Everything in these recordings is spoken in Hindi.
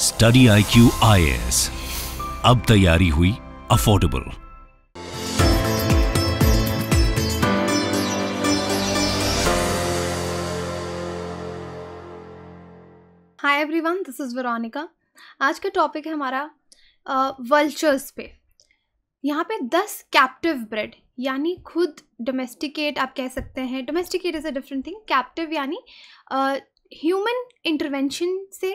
study I Q I S अब तैयारी हुई affordable hi everyone this is Veronica आज का टॉपिक है हमारा वल्चर्स पे यहाँ पे दस कैप्टिव ब्रेड यानी खुद डोमेस्टिकेट आप कह सकते हैं domesticate is a different thing captive यानी ह्यूमन इंटरवेंशन से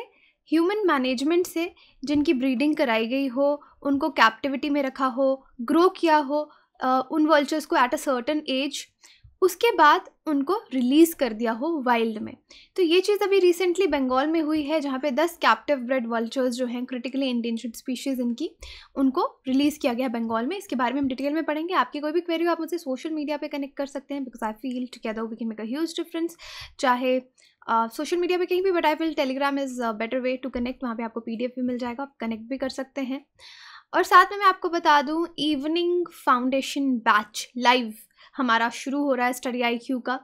ह्यूमन मैनेजमेंट से जिनकी ब्रीडिंग कराई गई हो उनको कैप्टिविटी में रखा हो ग्रो किया हो उन वर्ल्चर्स को एट अ सर्टन एज उसके बाद उनको रिलीज़ कर दिया हो वाइल्ड में तो ये चीज़ अभी रिसेंटली बंगाल में हुई है जहाँ पे 10 कैप्टिव ब्रेड वल्चर्स जो हैं क्रिटिकली इंडेंजर्ड स्पीशीज़ इनकी उनको रिलीज़ किया गया है बंगाल में इसके बारे में हम डिटेल में पढ़ेंगे आपकी कोई भी क्वेरी हो आप मुझसे सोशल मीडिया पे कनेक्ट कर सकते हैं because I feel together we can make a huge difference चाहे सोशल uh, मीडिया पे कहीं भी but I feel Telegram is better way to connect वहाँ पे आपको पी भी मिल जाएगा आप कनेक्ट भी कर सकते हैं और साथ में मैं आपको बता दूँ इवनिंग फाउंडेशन बैच लाइव हमारा शुरू हो रहा है स्टडी आई क्यू का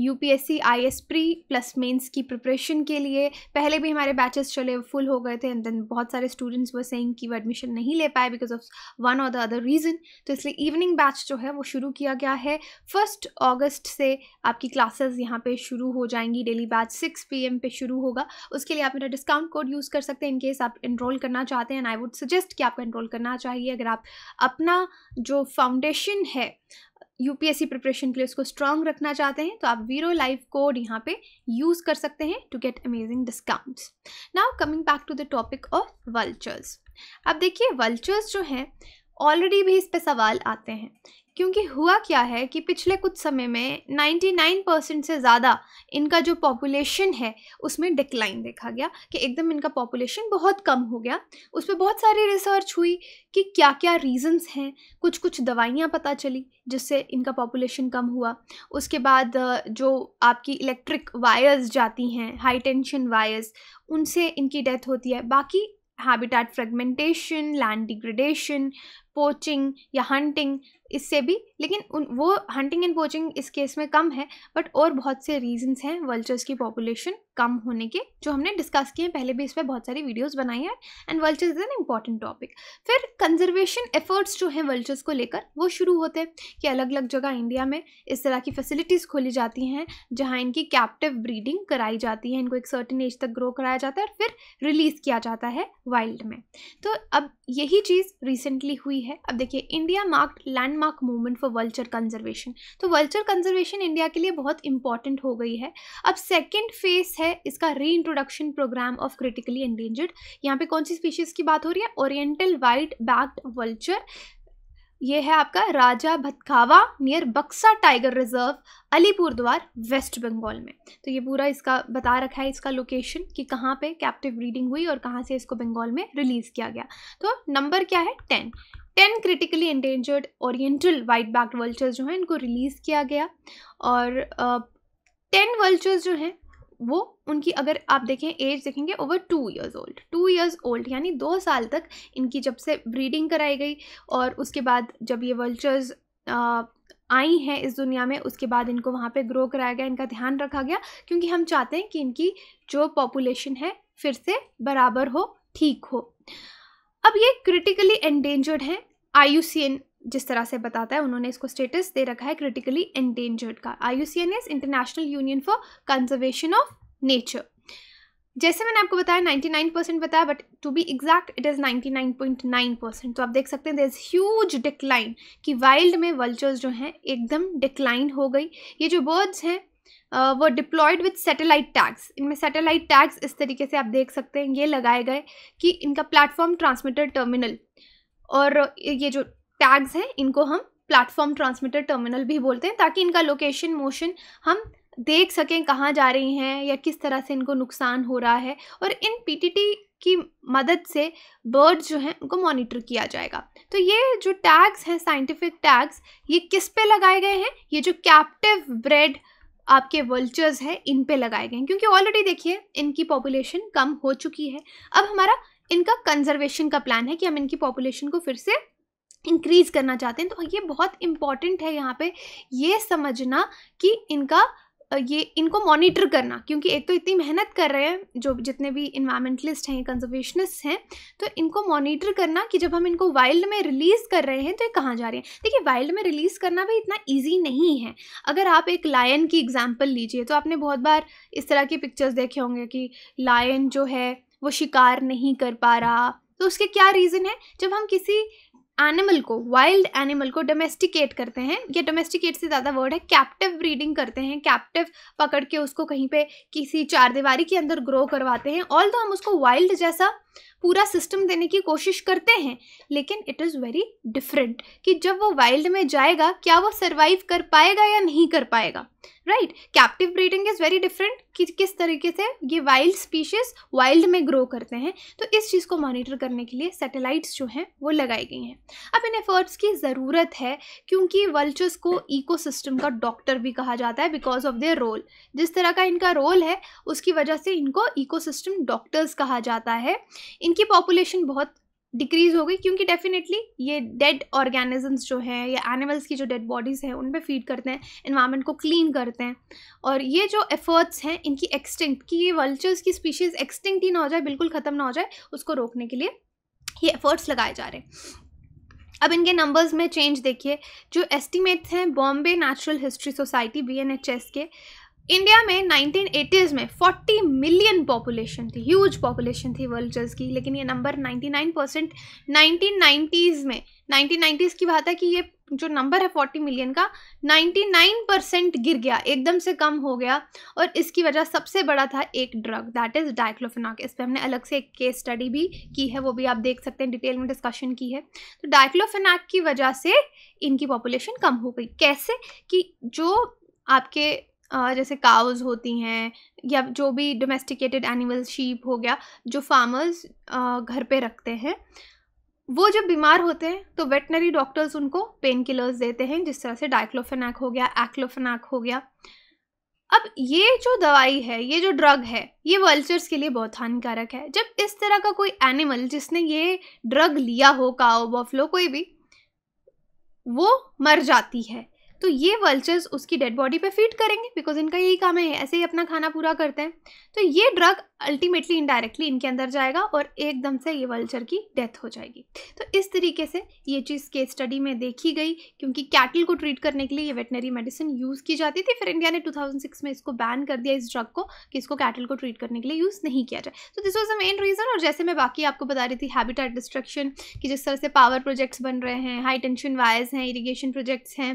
U P S C I S pre plus mains की प्रिपरेशन के लिए पहले भी हमारे बैचेस चले फुल हो गए थे एंड देन बहुत सारे स्टूडेंट्स वो सेइंग कि वो एडमिशन नहीं ले पाए because of one or the other reason तो इसलिए इवनिंग बैच जो है वो शुरू किया गया है फर्स्ट अगस्त से आपकी क्लासेस यहाँ पे शुरू हो जाएंगी daily batch six P M पे शुरू होगा उसके लिए आप मेरा डिस्काउंट कोड यूज़ कर सकते हैं इनकेस आप इनरोल करना चाहते हैं एंड आई वुड सजेस्ट कि आपको इनरोल करना चाहिए अगर आप अपना जो फाउंडेशन है यूपीएससी प्रिपरेशन के लिए उसको स्ट्रांग रखना चाहते हैं तो आप वीरो लाइव कोड यहाँ पे यूज़ कर सकते हैं to get amazing discounts now coming back to the topic of vultures अब देखिए वल्चर्स जो हैं ऑलरेडी भी इस पे सवाल आते हैं क्योंकि हुआ क्या है कि पिछले कुछ समय में 99 परसेंट से ज़्यादा इनका जो पॉपुलेशन है उसमें डिक्लाइन देखा गया कि एकदम इनका पॉपुलेशन बहुत कम हो गया उस पर बहुत सारी रिसर्च हुई कि क्या क्या रीज़न्स हैं कुछ कुछ दवाइयाँ पता चली जिससे इनका पॉपुलेशन कम हुआ उसके बाद जो आपकी इलेक्ट्रिक वायर्स जाती हैं हाई टेंशन वायर्स उनसे इनकी डेथ होती है बाकी habitat fragmentation land degradation poaching या हंटिंग इससे भी लेकिन उन वो हंटिंग एंड पोचिंग इस केस में कम है बट और बहुत से रीजंस हैं वल्चर्स की पॉपुलेशन कम होने के जो हमने डिस्कस किए हैं पहले भी इस पर बहुत सारी वीडियोस बनाई हैं and vultures is an important topic फिर कंजर्वेशन एफर्ट्स जो हैं वल्चर्स को लेकर वो शुरू होते हैं कि अलग अलग जगह इंडिया में इस तरह की फैसिलिटीज़ खोली जाती हैं जहाँ इनकी कैप्टिव ब्रीडिंग कराई जाती है इनको एक सर्टन एज तक ग्रो कराया जाता है और फिर रिलीज़ किया जाता है वाइल्ड में तो अब यही चीज़ रिसेंटली हुई है अब देखिए India marked landmark movement for vulture conservation तो वल्चर कंजर्वेशन इंडिया के लिए बहुत इंपॉर्टेंट हो गई है अब सेकेंड फेज है इसका reintroduction program of critically endangered यहाँ पे कौन सी स्पीशीज की बात हो रही है ओरिएंटल वाइट बैक्ड वल्चर ये है आपका Rajabhatkhawa near Buxa tiger reserve Alipurduar West Bengal में तो ये पूरा इसका बता रखा है इसका लोकेशन कि कहाँ पे कैप्टिव ब्रीडिंग हुई और कहाँ से इसको बंगाल में रिलीज़ किया गया तो नंबर क्या है ten ten critically endangered oriental white back vultures जो हैं इनको रिलीज़ किया गया और टेन uh, वर्ल्चर्स जो हैं वो उनकी अगर आप देखें एज देखेंगे over two years old two years old यानी दो साल तक इनकी जब से ब्रीडिंग कराई गई और उसके बाद जब ये वल्चर्स आई हैं इस दुनिया में उसके बाद इनको वहाँ पे ग्रो कराया गया इनका ध्यान रखा गया क्योंकि हम चाहते हैं कि इनकी जो पॉपुलेशन है फिर से बराबर हो ठीक हो अब ये क्रिटिकली एंडेंजर्ड हैं आई जिस तरह से बताता है उन्होंने इसको स्टेटस दे रखा है क्रिटिकली एंडेंजर्ड का I U C N S international union for conservation of nature जैसे मैंने आपको बताया 99 परसेंट बताया but to be exact it is 99.9 percent तो आप देख सकते हैं देर इज़ ह्यूज डिक्लाइन कि वाइल्ड में वल्चर्स जो हैं एकदम डिक्लाइन हो गई ये जो बर्ड्स हैं वो डिप्लॉयड विथ सैटेलाइट टैग्स इनमें सैटेलाइट टैग्स इस तरीके से आप देख सकते हैं ये लगाए गए कि इनका प्लेटफॉर्म ट्रांसमीटर टर्मिनल और ये जो टैग्स हैं इनको हम प्लेटफॉर्म ट्रांसमीटर टर्मिनल भी बोलते हैं ताकि इनका लोकेशन मोशन हम देख सकें कहाँ जा रही हैं या किस तरह से इनको नुकसान हो रहा है और इन पीटीटी की मदद से बर्ड जो हैं उनको मॉनिटर किया जाएगा तो ये जो टैग्स हैं साइंटिफिक टैग्स ये किस पे लगाए गए हैं ये जो कैप्टिव ब्रेड आपके वल्चर्स हैं इन पे लगाए गए हैं क्योंकि ऑलरेडी देखिए इनकी पॉपुलेशन कम हो चुकी है अब हमारा इनका कंजर्वेशन का प्लान है कि हम इनकी पॉपुलेशन को फिर से इंक्रीज़ करना चाहते हैं तो ये बहुत इम्पॉर्टेंट है यहाँ पे ये समझना कि इनका ये इनको मॉनिटर करना क्योंकि एक तो इतनी मेहनत कर रहे हैं जो जितने भी इन्वायरमेंटलिस्ट हैं कंजर्वेशनिस्ट हैं तो इनको मॉनिटर करना कि जब हम इनको वाइल्ड में रिलीज़ कर रहे हैं तो ये कहाँ जा रहे हैं देखिए वाइल्ड में रिलीज़ करना भी इतना ईजी नहीं है अगर आप एक लायन की एग्ज़ाम्पल लीजिए तो आपने बहुत बार इस तरह के पिक्चर्स देखे होंगे कि लायन जो है वो शिकार नहीं कर पा रहा तो उसके क्या रीज़न है जब हम किसी एनिमल को वाइल्ड एनिमल को डोमेस्टिकेट करते हैं या डोमेस्टिकेट से ज़्यादा वर्ड है कैप्टिव ब्रीडिंग करते हैं कैप्टिव पकड़ के उसको कहीं पे किसी चारदीवारी के अंदर ग्रो करवाते हैं ऑल तो हम उसको वाइल्ड जैसा पूरा सिस्टम देने की कोशिश करते हैं लेकिन इट इज़ वेरी डिफरेंट कि जब वो वाइल्ड में जाएगा क्या वो सर्वाइव कर पाएगा या नहीं कर पाएगा right captive breeding is very different कि किस तरीके से ये वाइल्ड स्पीशीज़ वाइल्ड में ग्रो करते हैं तो इस चीज़ को मॉनिटर करने के लिए सैटेलाइट्स जो हैं वो लगाई गई हैं अब इन एफर्ट्स की ज़रूरत है क्योंकि वल्चर्स को इको का डॉक्टर भी कहा जाता है बिकॉज ऑफ देयर रोल जिस तरह का इनका रोल है उसकी वजह से इनको इको डॉक्टर्स कहा जाता है इनकी पॉपुलेशन बहुत डिक्रीज़ हो गई क्योंकि डेफिनेटली ये डेड ऑर्गेनिजम्स जो हैं या एनिमल्स की जो डेड बॉडीज़ हैं उन पर फीड करते हैं इन्वामेंट को क्लीन करते हैं और ये जो एफर्ट्स हैं इनकी एक्सटिंक्ट कि ये वल्चर्स की स्पीशीज़ एक्सटिंक्ट ही ना हो जाए बिल्कुल ख़त्म ना हो जाए उसको रोकने के लिए ये एफर्ट्स लगाए जा रहे हैं अब इनके नंबर्स में चेंज देखिए जो एस्टिमेट्स हैं बॉम्बे नेचुरल हिस्ट्री सोसाइटी बी के इंडिया में 1980s में 40 मिलियन पॉपुलेशन थी ह्यूज पॉपुलेशन थी वर्ल्ड की लेकिन ये नंबर 99 परसेंट नाइनटीन में नाइनटीन की बात है कि ये जो नंबर है 40 मिलियन का 99 परसेंट गिर गया एकदम से कम हो गया और इसकी वजह सबसे बड़ा था एक ड्रग दैट इज़ डाइक्लोफिनाक इस पर हमने अलग से एक केस स्टडी भी की है वो भी आप देख सकते हैं डिटेल में डिस्कशन की है तो डाइक्लोफिनाक की वजह से इनकी पॉपुलेशन कम हो गई कैसे कि जो आपके जैसे काउज़ होती हैं या जो भी डोमेस्टिकेटेड एनिमल शीप हो गया जो फार्मर्स घर पे रखते हैं वो जब बीमार होते हैं तो वेटनरी डॉक्टर्स उनको पेन किलर्स देते हैं जिस तरह से डाइक्लोफेनाक हो गया एक्लोफेनाक हो गया अब ये जो दवाई है ये जो ड्रग है ये वल्चर्स के लिए बहुत हानिकारक है जब इस तरह का कोई एनिमल जिसने ये ड्रग लिया हो काओ बफलो कोई भी वो मर जाती है तो ये वल्चर्स उसकी डेड बॉडी पे फीड करेंगे बिकॉज इनका यही काम है ऐसे ही अपना खाना पूरा करते हैं तो ये ड्रग अल्टीमेटली इनडायरेक्टली इनके अंदर जाएगा और एकदम से ये वल्चर की डेथ हो जाएगी तो इस तरीके से ये चीज़ केस स्टडी में देखी गई क्योंकि कैटल को ट्रीट करने के लिए ये वेटनरी मेडिसिन यूज़ की जाती थी फिर इंडिया ने 2006 में इसको बैन कर दिया इस ड्रग को कि इसको कैटल को ट्रीट करने के लिए यूज़ नहीं किया जाए तो this was a main reason और जैसे मैं बाकी आपको बता रही थी हैबिटेट डिस्ट्रक्शन कि जिस तरह से पावर प्रोजेक्ट्स बन रहे हैं हाई टेंशन वायर्स हैं इरीगेशन प्रोजेक्ट्स हैं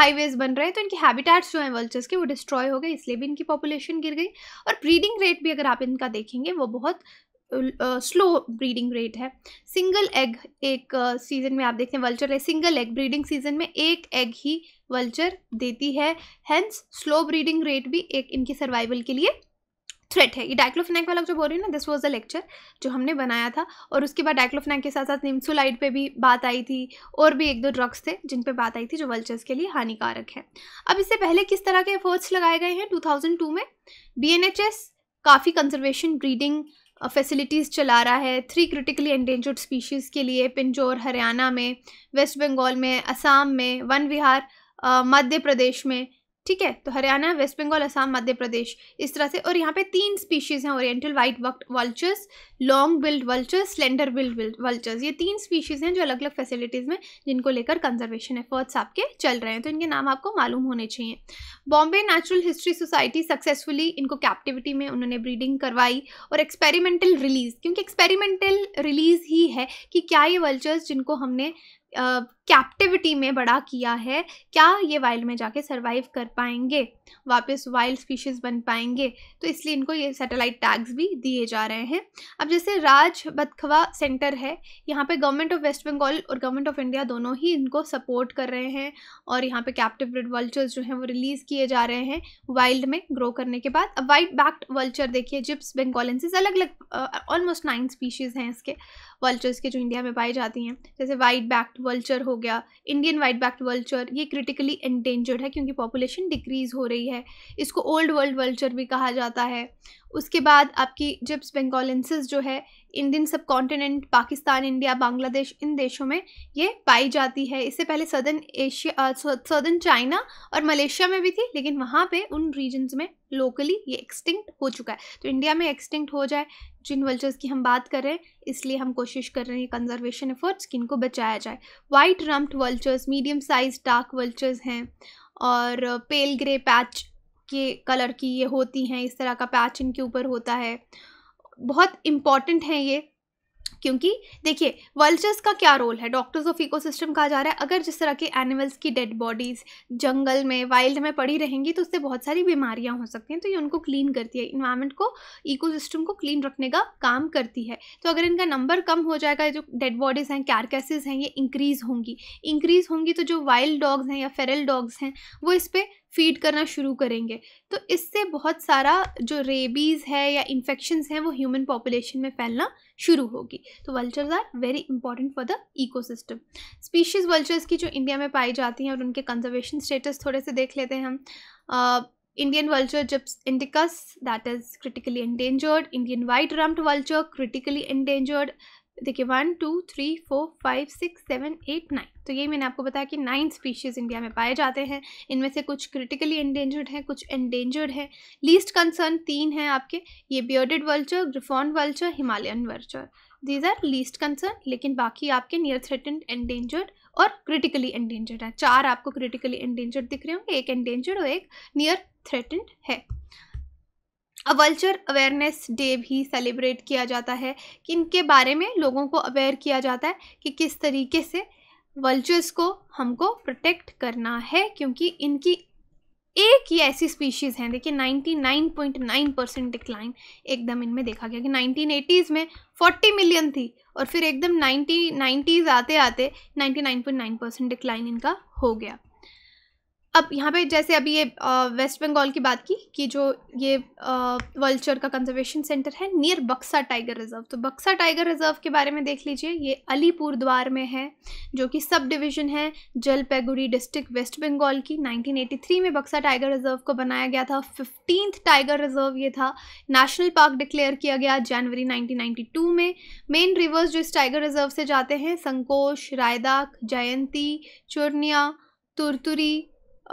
हाईवेज बन रहे हैं तो इनके हैबिटेट्स जो हैं वल्चर्स के वो डिस्ट्रॉय हो गए इसलिए भी इनकी पॉपुलेशन गिर गई और ब्रीडिंग रेट भी अगर आप इनका देखेंगे वो बहुत स्लो ब्रीडिंग रेट है सिंगल एग एक सीज़न uh, में आप देखते हैं वल्चर है सिंगल एग ब्रीडिंग सीजन में एक एग ही वल्चर देती है हेंस स्लो ब्रीडिंग रेट भी एक इनके सर्वाइवल के लिए थ्रेट है ये डाइक्लोफिनेक वाला जो बोल रही हूँ ना दिस वाज द लेक्चर जो हमने बनाया था और उसके बाद डाइक्लोफिनेक के साथ साथ निम्सोलाइड पे भी बात आई थी और भी एक दो ड्रग्स थे जिन पे बात आई थी जो वल्चर्स के लिए हानिकारक है अब इससे पहले किस तरह के एफर्ट्स लगाए गए हैं 2002 में बी एन एच एस काफ़ी कंजर्वेशन ब्रीडिंग फैसिलिटीज़ चला रहा है थ्री क्रिटिकली एंडेंजर्ड स्पीशीज़ के लिए पिंजौर हरियाणा में वेस्ट बंगाल में असम में वन विहार uh, मध्य प्रदेश में ठीक है तो हरियाणा वेस्ट बंगाल असम मध्य प्रदेश इस तरह से और यहाँ पे तीन स्पीशीज हैं oriental white backed vultures long billed vultures slender billed vultures ये तीन स्पीशीज हैं जो अलग अलग फैसिलिटीज़ में जिनको लेकर कंजर्वेशन एफर्ट्स आपके चल रहे हैं तो इनके नाम आपको मालूम होने चाहिए Bombay natural history society successfully इनको कैप्टिविटी में उन्होंने ब्रीडिंग करवाई और एक्सपेरिमेंटल रिलीज़ क्योंकि एक्सपेरिमेंटल रिलीज़ ही है कि क्या ये वल्चर्स जिनको हमने कैप्टिविटी में बड़ा किया है क्या ये वाइल्ड में जाके सर्वाइव कर पाएंगे वापस वाइल्ड स्पीशीज़ बन पाएंगे तो इसलिए इनको ये सैटेलाइट टैग्स भी दिए जा रहे हैं अब जैसे राज बदखवा सेंटर है यहाँ पे गवर्नमेंट ऑफ वेस्ट बंगाल और गवर्नमेंट ऑफ इंडिया दोनों ही इनको सपोर्ट कर रहे हैं और यहाँ पे कैप्टिव रेड वल्चर्स जो हैं वो रिलीज़ किए जा रहे हैं वाइल्ड में ग्रो करने के बाद अब वाइट बैक्ड वल्चर देखिए जिप्स बेंगोलेंसिस अलग अलग ऑलमोस्ट नाइन स्पीशीज़ हैं इसके वल्चर्स के जो इंडिया में पाई जाती हैं जैसे वाइट बैक्ड वल्चर हो गया इंडियन वाइट बैक्ट वल्चर ये क्रिटिकली एंडेंजर्ड है क्योंकि पॉपुलेशन डिक्रीज हो रही है इसको ओल्ड वर्ल्ड वल्चर भी कहा जाता है उसके बाद आपकी जिप्स बेंगोलेंसिस जो है Indian subcontinent Pakistan India Bangladesh इन देशों में ये पाई जाती है इससे पहले सदर्न एशिया सदर्न चाइना और मलेशिया में भी थी लेकिन वहाँ पे उन रीजन्स में लोकली ये एक्सटिंक्ट हो चुका है तो इंडिया में एक्सटिंक्ट हो जाए जिन वल्चर्स की हम बात कर रहे हैं इसलिए हम कोशिश कर रहे हैं कंजर्वेशन एफर्ट्स कि इनको बचाया जाए white rumped vultures medium size dark vultures हैं और पेल ग्रे पैच के कलर की ये होती हैं इस तरह का पैच इनके ऊपर होता है बहुत इम्पॉर्टेंट हैं ये क्योंकि देखिए वल्चर्स का क्या रोल है डॉक्टर्स ऑफ इकोसिस्टम कहा जा रहा है अगर जिस तरह के एनिमल्स की डेड बॉडीज़ जंगल में वाइल्ड में पड़ी रहेंगी तो उससे बहुत सारी बीमारियां हो सकती हैं तो ये उनको क्लीन करती है इन्वायरमेंट को इको को क्लीन रखने का काम करती है तो अगर इनका नंबर कम हो जाएगा जो डेड बॉडीज़ हैं कैरकेसेज हैं ये इंक्रीज़ होंगी इंक्रीज़ होंगी तो जो वाइल्ड डॉग्स हैं या फेरल डॉग्स हैं वो इस पर फीड करना शुरू करेंगे तो इससे बहुत सारा जो रेबीज़ है या इन्फेक्शन हैं वो ह्यूमन पॉपुलेशन में फैलना शुरू होगी तो vultures are very important for the ecosystem species vultures की जो इंडिया में पाई जाती हैं और उनके कंजर्वेशन स्टेटस थोड़े से देख लेते हैं हम Indian vulture gyps indicus that is critically endangered Indian white rumped vulture critically endangered देखिए one two three four five six seven eight nine तो ये मैंने आपको बताया कि नाइन स्पीशीज़ इंडिया में पाए जाते हैं इनमें से कुछ क्रिटिकली एंडेंजर्ड हैं कुछ एंडेंजर्ड हैं लीस्ट कंसर्न तीन हैं आपके ये bearded vulture griffon vulture Himalayan vulture these are least concern लेकिन बाकी आपके नियर थ्रेटेंड एंडेंजर्ड और क्रिटिकली एंडेंजर्ड हैं चार आपको क्रिटिकली एंडेंजर्ड दिख रहे होंगे एक एंडेंजर्ड और एक नियर थ्रेटेंड है वल्चर अवेयरनेस डे भी सेलिब्रेट किया जाता है कि इनके बारे में लोगों को अवेयर किया जाता है कि किस तरीके से वल्चर्स को हमको प्रोटेक्ट करना है क्योंकि इनकी एक ही ऐसी स्पीशीज़ हैं देखिए 99.9 परसेंट डिक्लाइन एकदम इनमें देखा गया कि 1980s में 40 मिलियन थी और फिर एकदम 90 90s आते आते 99.9 परसेंट डिक्लाइन इनका हो गया अब यहाँ पे जैसे अभी ये वेस्ट बंगाल की बात की कि जो ये वल्चर का कंजर्वेशन सेंटर है नियर बक्सा टाइगर रिजर्व तो बक्सा टाइगर रिजर्व के बारे में देख लीजिए ये अलीपुर द्वार में है जो कि सब डिवीज़न है जलपैगुड़ी डिस्ट्रिक्ट वेस्ट बंगाल की 1983 में बक्सा टाइगर रिजर्व को बनाया गया था फिफ्टीन टाइगर रिजर्व ये था नेशनल पार्क डिक्लेयर किया गया जनवरी नाइनटीन में मेन रिवर्स जो इस टाइगर रिजर्व से जाते हैं संकोश रायदाक जयंती चुर्निया तुरतुरी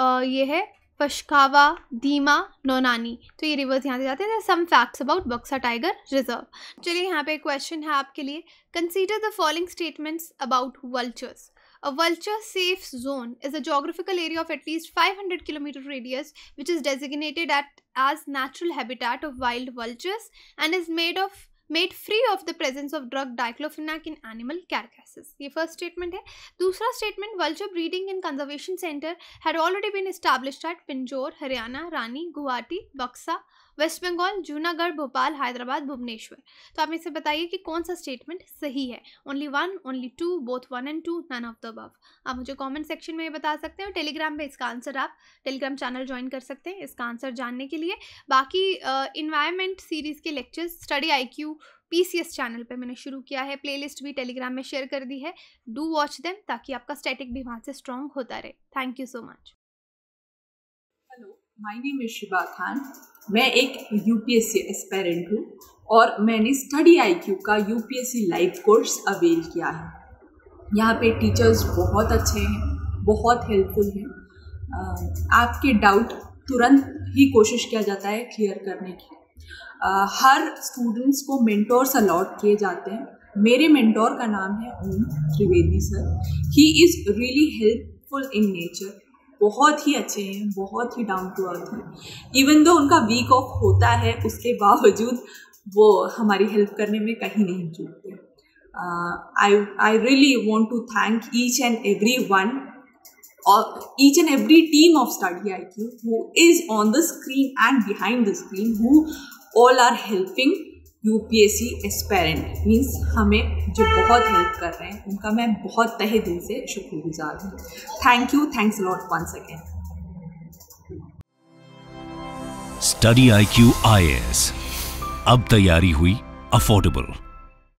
ये है पशकावा दीमा नोनानी तो ये रिवर्स यहाँ से जाते हैं some facts about Buxa tiger reserve चलिए यहाँ पे एक क्वेश्चन है आपके लिए consider the following statements about vultures A vulture safe zone is a geographical area of at least 500 km radius which is designated at, as natural habitat of wild vultures and is made of made free of the presence of drug diclofenac in animal carcasses ये फर्स्ट स्टेटमेंट है दूसरा statement vulture breeding and conservation centre had already been established at Pinjore Haryana Rani Guwahati Buxa West Bengal Junagadh Bhopal Hyderabad Bhubaneswar तो आप इसे बताइए कि कौन सा स्टेटमेंट सही है only one only two both one and two none of the above आप मुझे कमेंट सेक्शन में ये बता सकते हैं और टेलीग्राम पे इसका आंसर आप टेलीग्राम चैनल ज्वाइन कर सकते हैं इसका आंसर जानने के लिए बाकी इन्वायरमेंट सीरीज़ के lectures study C S channel पे मैंने शुरू किया है प्लेलिस्ट भी टेलीग्राम में शेयर कर दी है डू वॉच देम ताकि आपका स्टैटिक भी वहाँ से स्ट्रॉन्ग होता रहे thank you so much hello my name is Shiba Khan मैं एक यूपीएससी एस्पेरेंट हूँ और मैंने स्टडी आईक्यू का यूपीएससी लाइव कोर्स अवेल किया है यहाँ पे टीचर्स बहुत अच्छे हैं बहुत हेल्पफुल हैं आपके डाउट तुरंत ही कोशिश किया जाता है क्लियर करने की हर स्टूडेंट्स को मेंटोर्स अलॉट किए जाते हैं मेरे मेंटोर का नाम है Om Trivedi sir he is really helpful in nature बहुत ही अच्छे हैं बहुत ही डाउन टू अर्थ हैं इवन दो उनका वीक ऑफ होता है उसके बावजूद वो हमारी हेल्प करने में कहीं नहीं चूकते I I really want to thank each and every one each and every team of study I Q who is on the screen and behind the screen who all are helping U P S C aspirant means हमें जो बहुत हेल्प कर रहे हैं उनका मैं बहुत तहे दिल से शुक्रगुजार हूँ thank you thanks lot one second study I Q I S अब तैयारी हुई अफोर्डेबल